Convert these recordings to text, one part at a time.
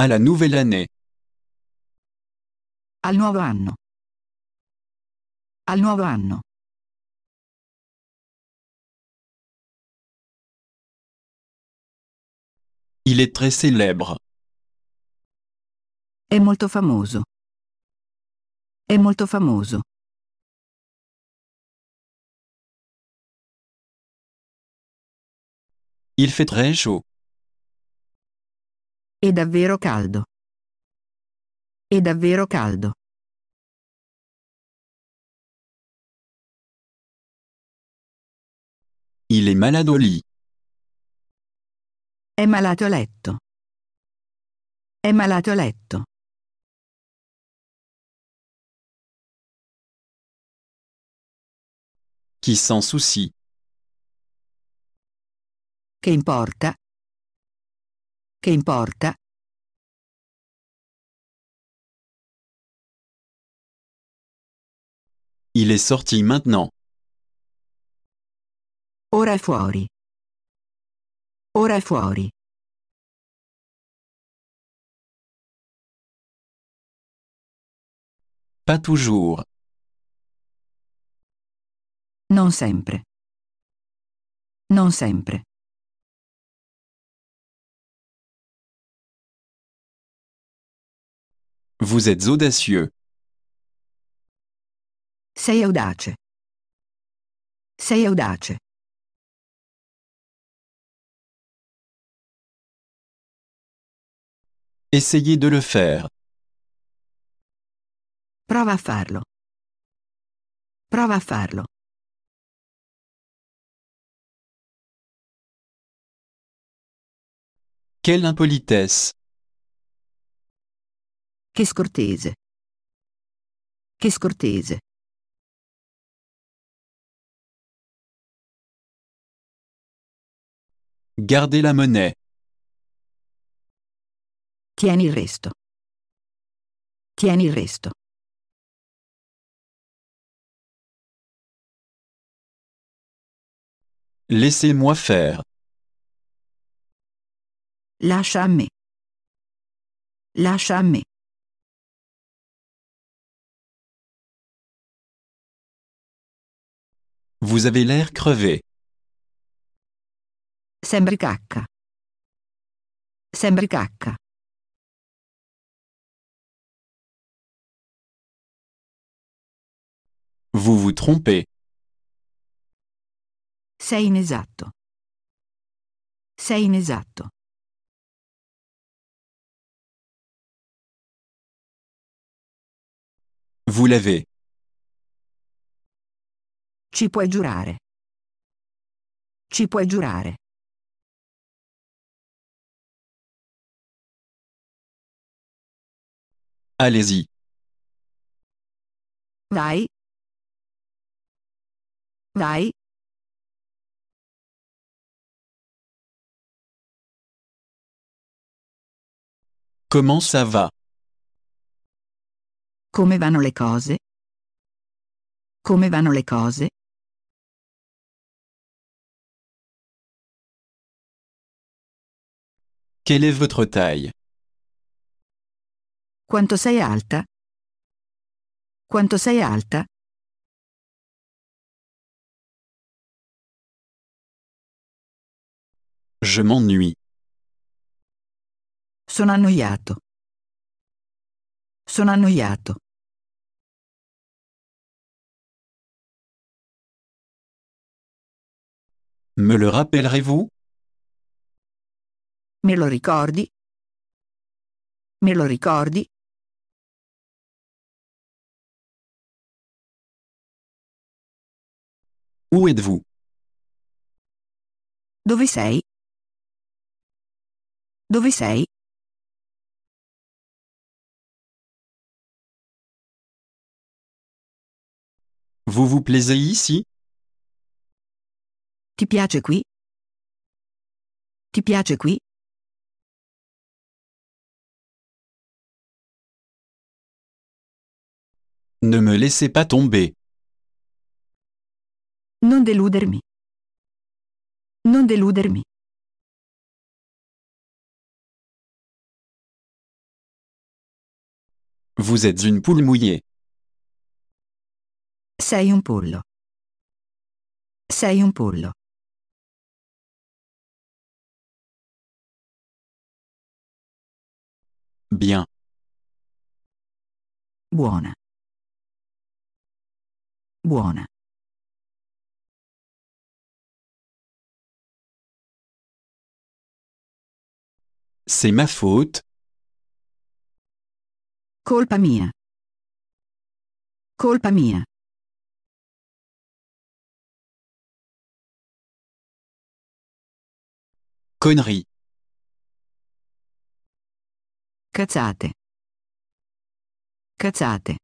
À la nouvelle année. Al nuovo anno. Al nuovo anno. Il est très célèbre. È molto famoso. È molto famoso. Il fait très chaud. È davvero caldo. È davvero caldo. Il è malato au lit. È malato a letto. È malato a letto. Chi s'en souci? Che importa, che importa Il est sorti maintenant. Ora è fuori. Ora è fuori. Pas toujours. Non sempre. Non sempre. Vous êtes audacieux. Sei audace. Sei audace. Essayez de le faire. Prova a farlo. Prova a farlo. Quelle impolitesse. Que scortese. Que scortese. Gardez la monnaie. Tieni il resto. Tieni il resto. Laissez-moi faire. Lâchez-moi. me. moi Vous avez l'air crevé. Sembri cacca. Sembri cacca. Vous vous trompez. C'est inesatto. C'est inesatto. Vous l'avez. Ci puoi giurare. Ci puoi giurare. Allez-y. Dai. Dai. Comment ça va Come vanno le cose? Come vanno le cose? Quelle est votre taille Quanto sei alta? Quanto sei alta? Je m'ennuie. Sono annoiato. Sono annoiato. Me le rappellerez-vous Me lo ricordi? Me lo ricordi? Où êtes-vous? Dove sei? Dove sei? Vous vous plaisez ici? Ti piace qui? Ti piace qui? Ne me laissez pas tomber. Non deludermi. Non deludermi. Vous êtes une poule mouillée. Sei un pollo. Sei un pollo. Bien. Buona. Buona. C'est ma faute. Colpa mia. Colpa mia. Connerie. Cazzate. Cazzate.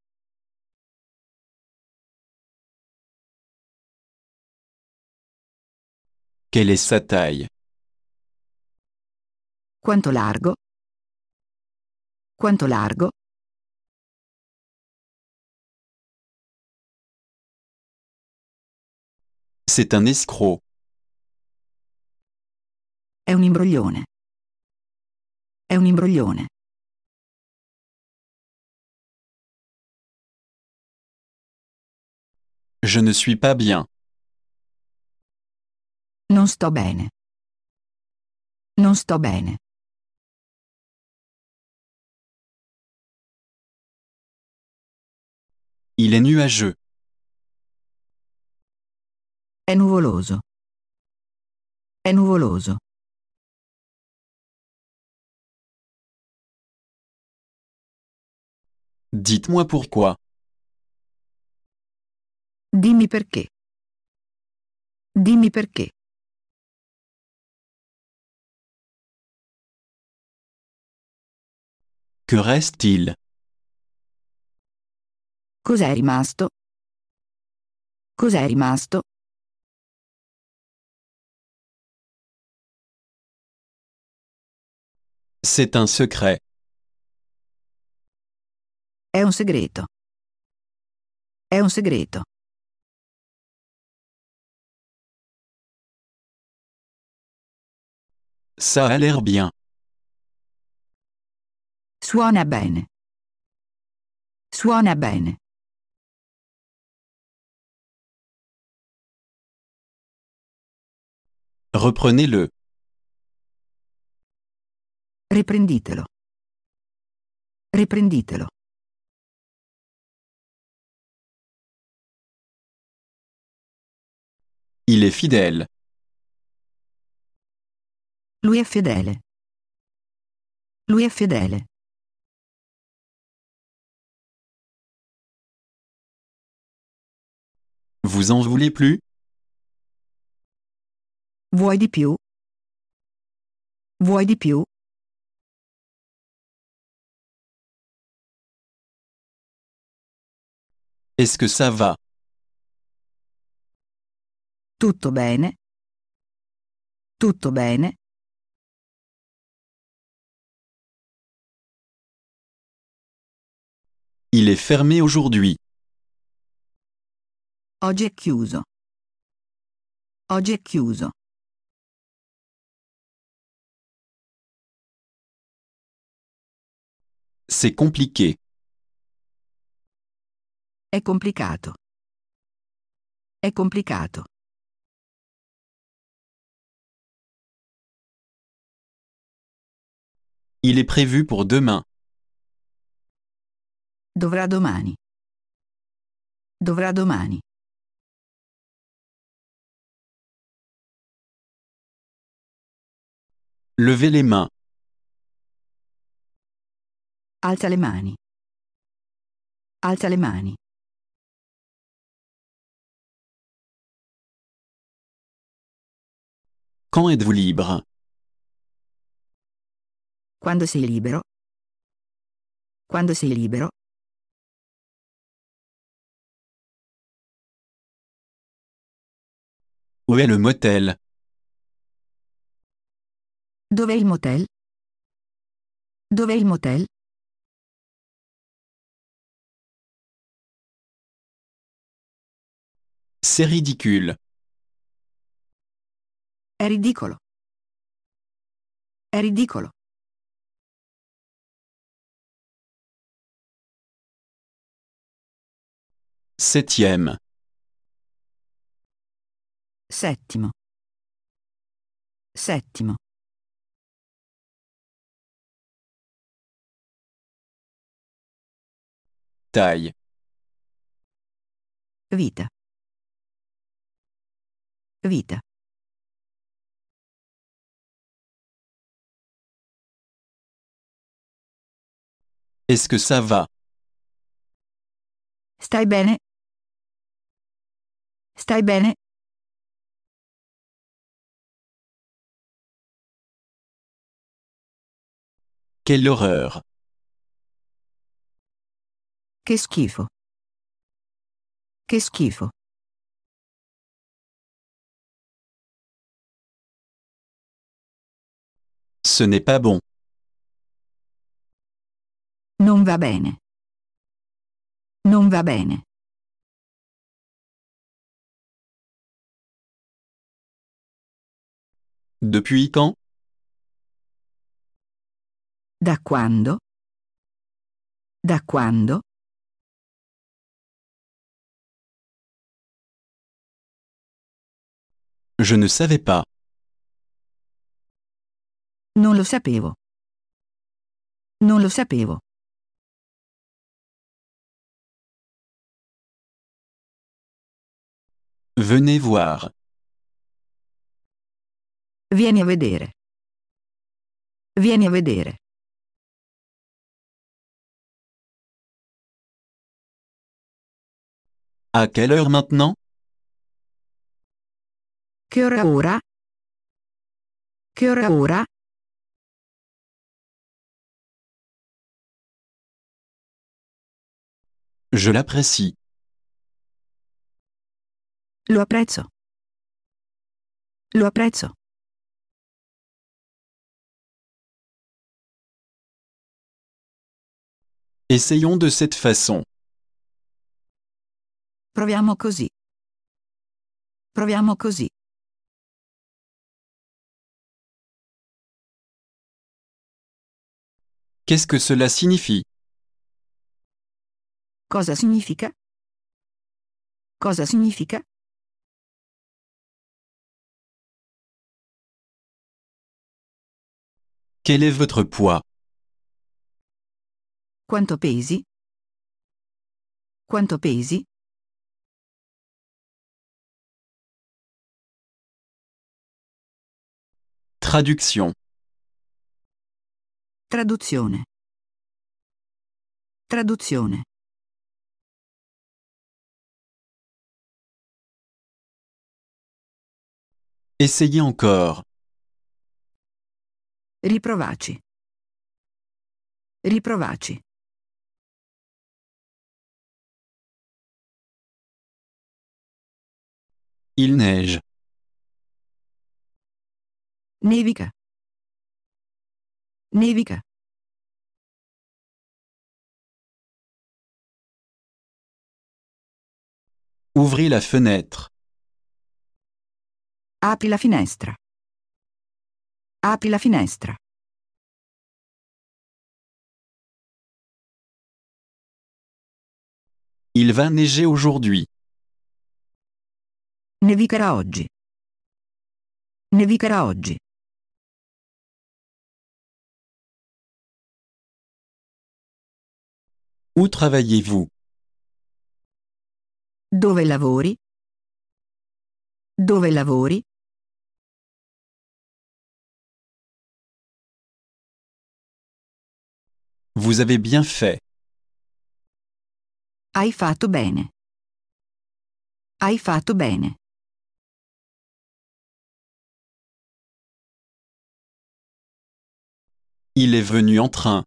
Quelle est sa taille Quanto largo? Quanto largo? C'est un escroc. È un imbroglione. È un imbroglione. Je ne suis pas bien. Non sto bene. Non sto bene. Il est nuageux. È nuvoloso. È nuvoloso. Dites-moi pourquoi. Dimmi perché. Dimmi perché. Que reste-t-il Cos'è rimasto? Cos'è rimasto? C'est un secret. È un segreto. È un segreto. Ça a l'air bien. Suona bene. Suona bene. Reprenez-le. Riprenditelo. Riprenditelo. Il est fidèle. Lui è fedele. Lui è fedele. Vous en voulez plus Vuoi di più? Vuoi di più? Est-ce que ça va Tutto bene? Tutto bene? Il est fermé aujourd'hui. Oggi è chiuso. Oggi è chiuso. C'est compliqué. È complicato. È complicato. Il est prévu pour demain. Dovrà domani. Dovrà domani. Levez les mains. Alza les mani. Alza les mani. Quand êtes-vous libre Quando sei libero? Quando sei libero? Où est le motel Dov'è il motel? Dov'è il motel? C'est ridicule. È ridicolo. È ridicolo. Septième. Settimo. Settimo. taille. Vita. Vita. Est-ce que ça va? Stai bene? Stai bene? Quelle horreur! Che schifo. Che schifo. Ce n'est pas bon. Non va bene. Non va bene. Depuis quand Da quando? Da quando? Je ne savais pas. Non lo sapevo. Non lo sapevo. Venez voir. Vieni a vedere. Vieni a vedere. À quelle heure maintenant Che ora ora? Che ora ora? Je l'apprécie. Lo apprezzo. Lo apprezzo. Essayons de cette façon. Proviamo così. Proviamo così. Qu'est-ce que cela signifie Cosa significa? Cosa significa? Quel est votre poids Quanto pesi? Quanto pesi? Traduction Traduzione. Traduzione. Essayez encore. Riprovaci. Riprovaci. Il neige. Nevica. Névica. Ouvris la fenêtre. Apri la finestra. Apri la finestra. Il va neiger aujourd'hui. Nevicherà oggi. Nevicherà oggi. Où travaillez-vous Dove lavori Dove lavori Vous avez bien fait. Hai fatto bene. Hai fatto bene. Il est venu en train.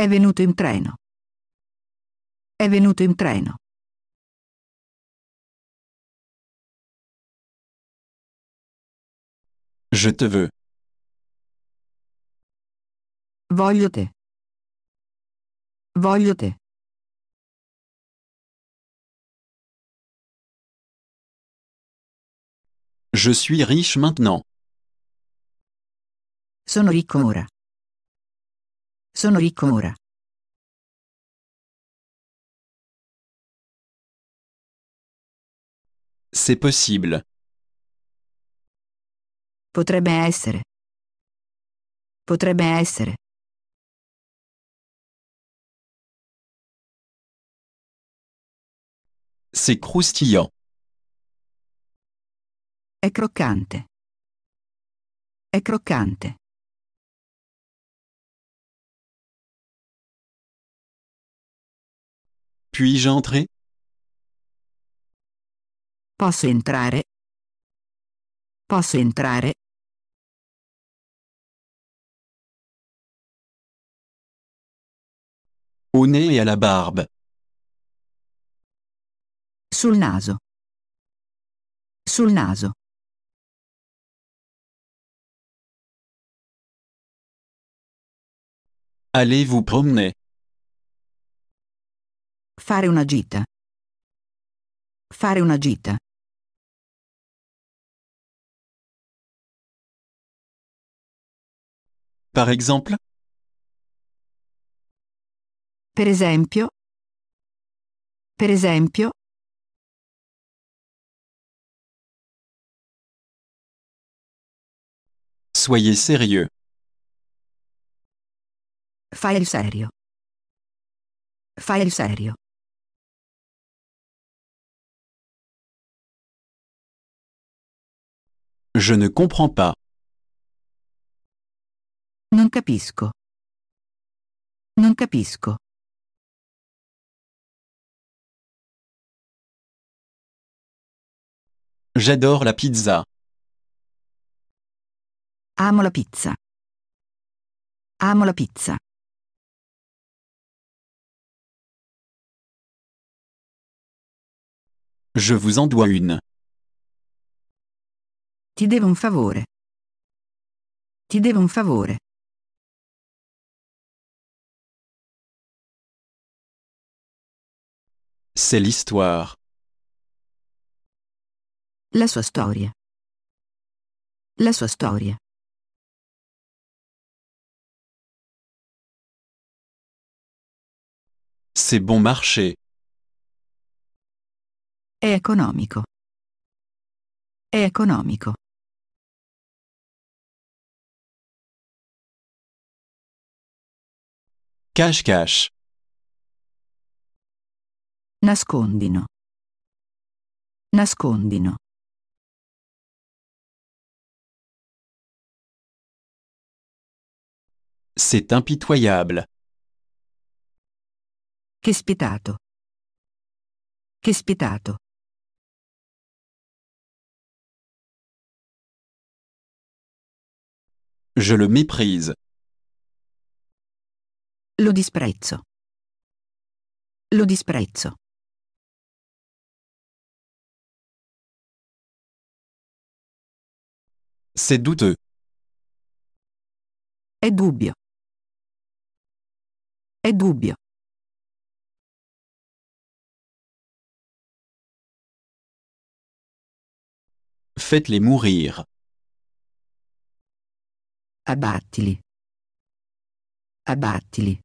È venuto in treno. È venuto in treno. Je te veux. Voglio te. Voglio te. Je suis riche maintenant. Sono ricco ora. Sono ricco ora. C'est possible. Potrebbe essere. Potrebbe essere. C'est croustillant. È croccante. È croccante. Puis-je entrer? Posso entrare? Posso entrare? Au nez et à la barbe. Sul naso. Sul naso. Allez vous promener. Fare una gita. Fare una gita. Par exemple Per esempio. Per esempio. Soyez sérieux. Fai il serio. Fai il serio. Je ne comprends pas. Non capisco. Non capisco. J'adore la pizza. Amo la pizza. Amo la pizza. Je vous en dois une. Ti devo un favore. Ti devo un favore. C'est l'histoire. La sua storia. La sua storia. C'est bon marché. È economico. È economico. Cache-cache. Nascondino. Nascondino. C'est impitoyable. Che Qu'espitato. Je le méprise. Lo disprezzo. Lo disprezzo. C'est douteux. È dubbio. È dubbio. Faites-les mourir. Abattili. Abattili.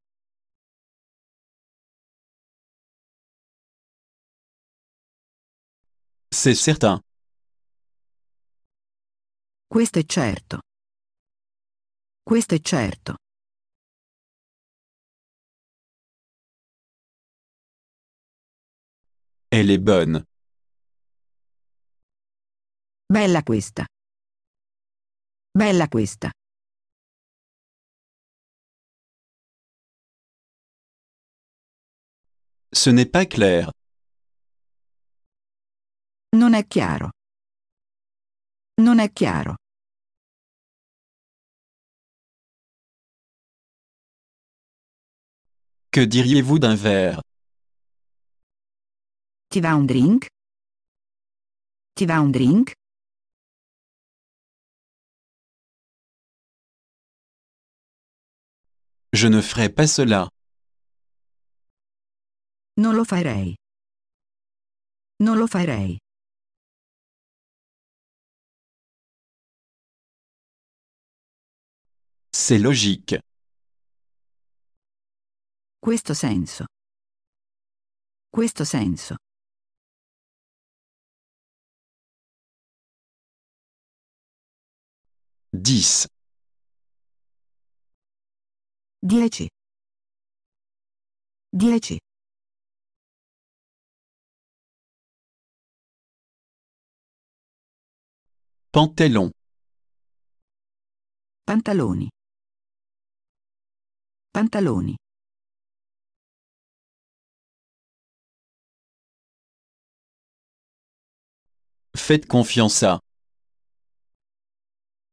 C'est certain. C'est è certo. Questo certo. Elle est bonne. Bella questa. Bella questa. Ce n'est pas clair. Non è chiaro. Non è chiaro. Que diriez-vous d'un verre Ti va un drink? Ti va un drink? Je ne ferai pas cela. Non lo farei. Non lo farei. C'est logique. Questo senso. Questo senso. Dix. Dieci. Dieci. Pantalon. Pantaloni. Pantaloni. Faites confiance à.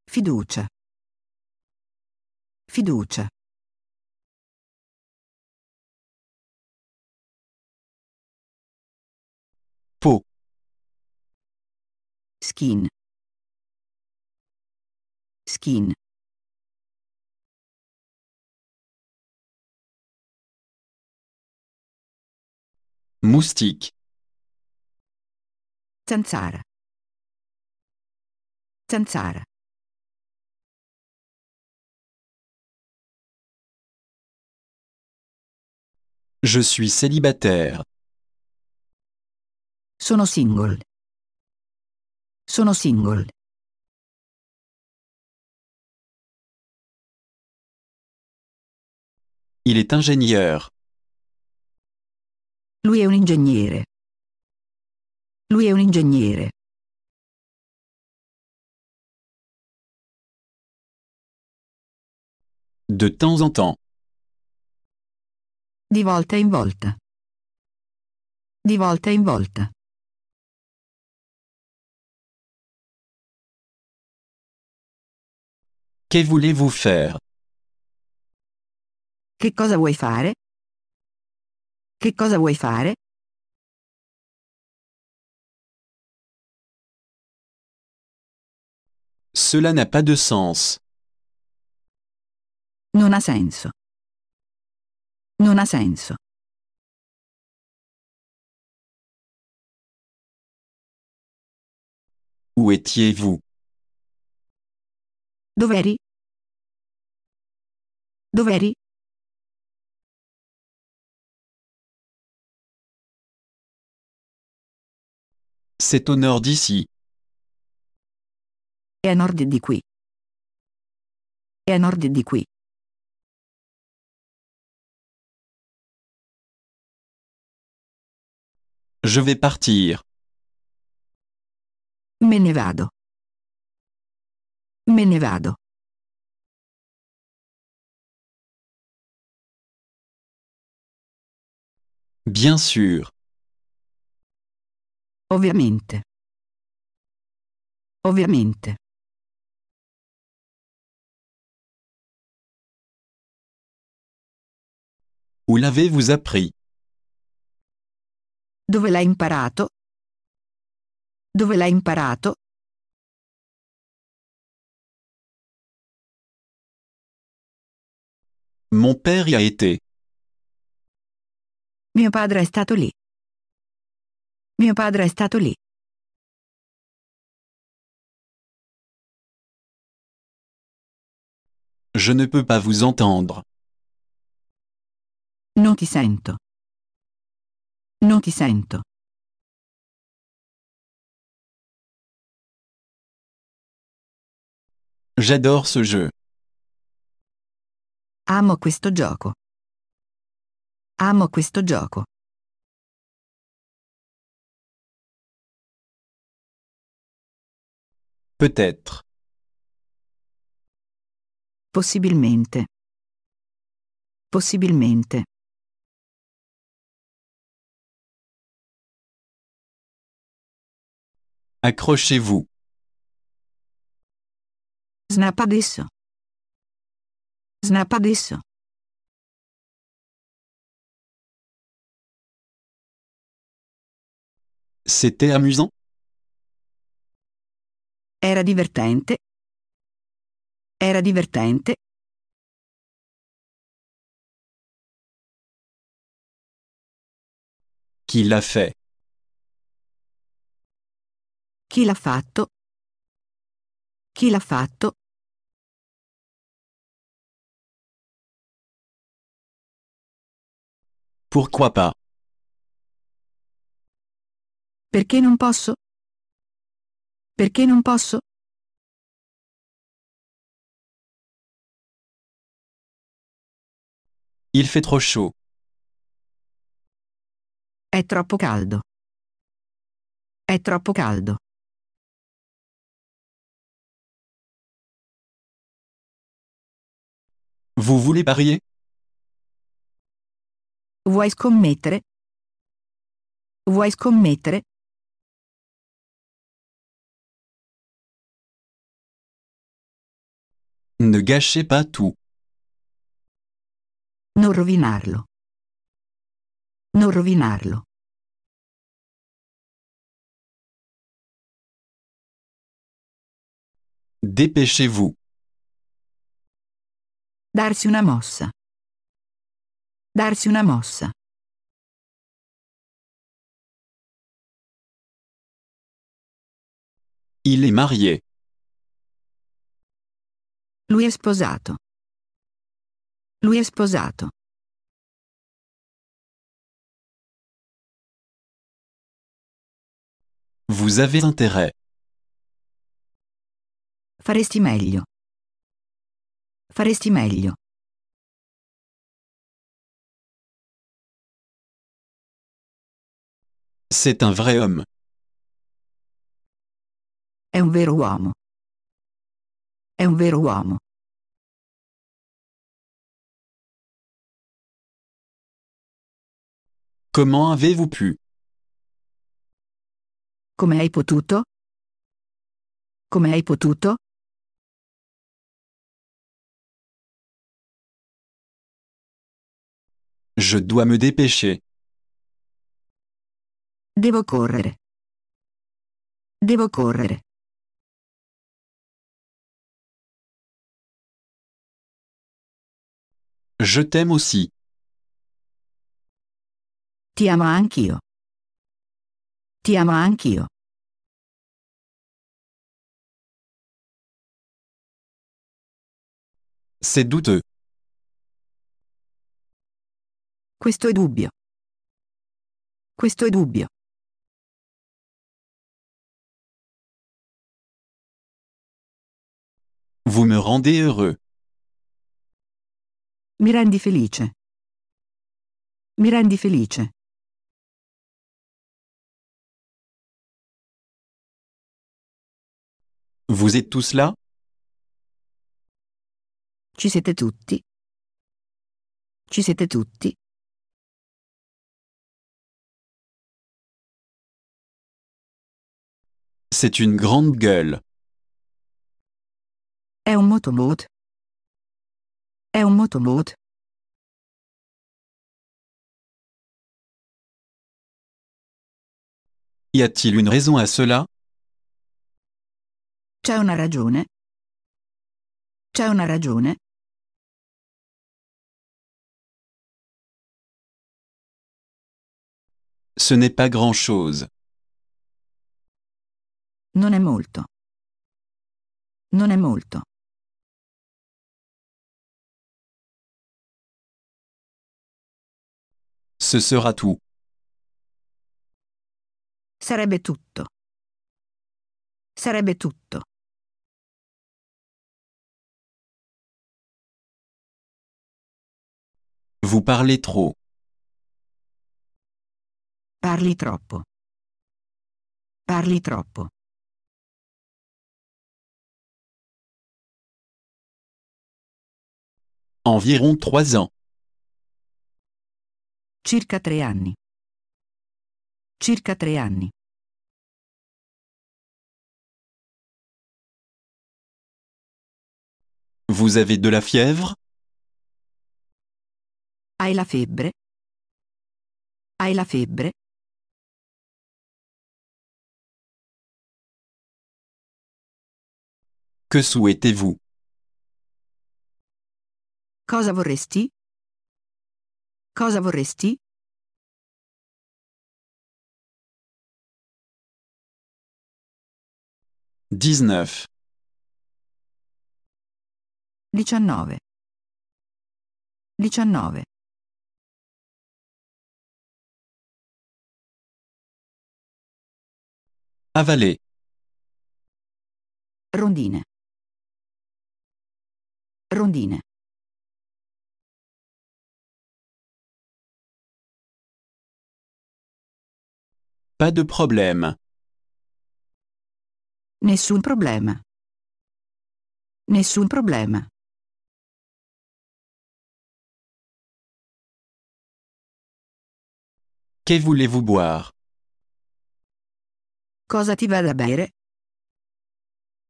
Fiducia. Fiducia. Peau. Skin. Skin. Moustique. Zanzara. Zanzara. Je suis célibataire. Sono single. Sono single. Il est ingénieur. Lui è un ingegnere. Lui è un ingegnere. De temps en temps. Di volta in volta. Di volta in volta. Che voulez-vous faire? Che cosa vuoi fare? Che cosa vuoi fare? Cela n'a pas de sens. Non ha senso. Non ha senso. Où étiez-vous Dov'eri? Dov'eri? C'est au nord d'ici. Et à nord de qui. Et à nord de qui. Je vais partir. Me ne vado. Me ne vado. Bien sûr. Ovviamente. Ovviamente. Où l'avez-vous appris Dove l'hai imparato? Dove l'hai imparato? Mon père y a été. Mio padre è stato lì. Mio padre è stato lì. Je ne peux pas vous entendre. Non ti sento. Non ti sento. J'adore ce jeu. Amo questo gioco. Amo questo gioco. Peut-être. Possibilmente. Possiblement. Accrochez-vous. Snap adesso. C'était amusant Era divertente. Era divertente. Chi l'ha fait? Chi l'ha fatto? Chi l'ha fatto? Pourquoi pas? Perché non posso? perché non posso? Il fait trop chaud. È troppo caldo. È troppo caldo. Vous voulez parier? Vuoi scommettere? Vuoi scommettere? Ne gâchez pas tout. Non rovinarlo. Non rovinarlo. Dépêchez-vous. Darsi una mossa. Darsi una mossa. Il est marié. Lui è sposato. Lui è sposato. Vous avez intérêt. Faresti meglio. Faresti meglio. C'est un vrai homme. È un vero uomo. è un vero uomo. Comment avez-vous pu Comment hai potuto? Come hai potuto? Je dois me dépêcher. Devo correre. Devo correre. Je t'aime aussi. Ti amo anch'io. Ti amo anch'io. C'est douteux. Questo è dubbio. Questo è dubbio. Vous me rendez heureux. Mi rendi felice. Mi rendi felice. Vous êtes tous là Ci siete tutti. Ci siete tutti. C'est une grande gueule. È un motomot. è un um motomot. Y a-t-il une raison à cela C'è una ragione. C'è una ragione. Ce n'est pas grand-chose. Non è molto. Non è molto. Ce sera tout. Sarebbe tutto. Sarebbe tutto. Vous parlez trop. Parli troppo. Parli trop. Environ trois ans. Circa tre anni. Circa tre anni. Vous avez de la fièvre Hai la febbre? Hai la febbre? Que souhaitez-vous Cosa vorresti? Cosa vorresti? Dix-neuf. Diciannove. Diciannove. Avaler. Rondine. Rondine. Pas de problème. Nessun problème. Nessun problema. Que voulez-vous boire? Cosa ti va da bere?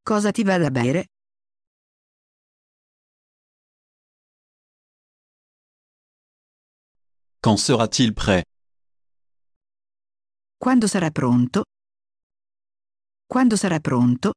Cosa ti va da bere? Quand sera-t-il prêt? Quando sarà pronto? Quando sarà pronto,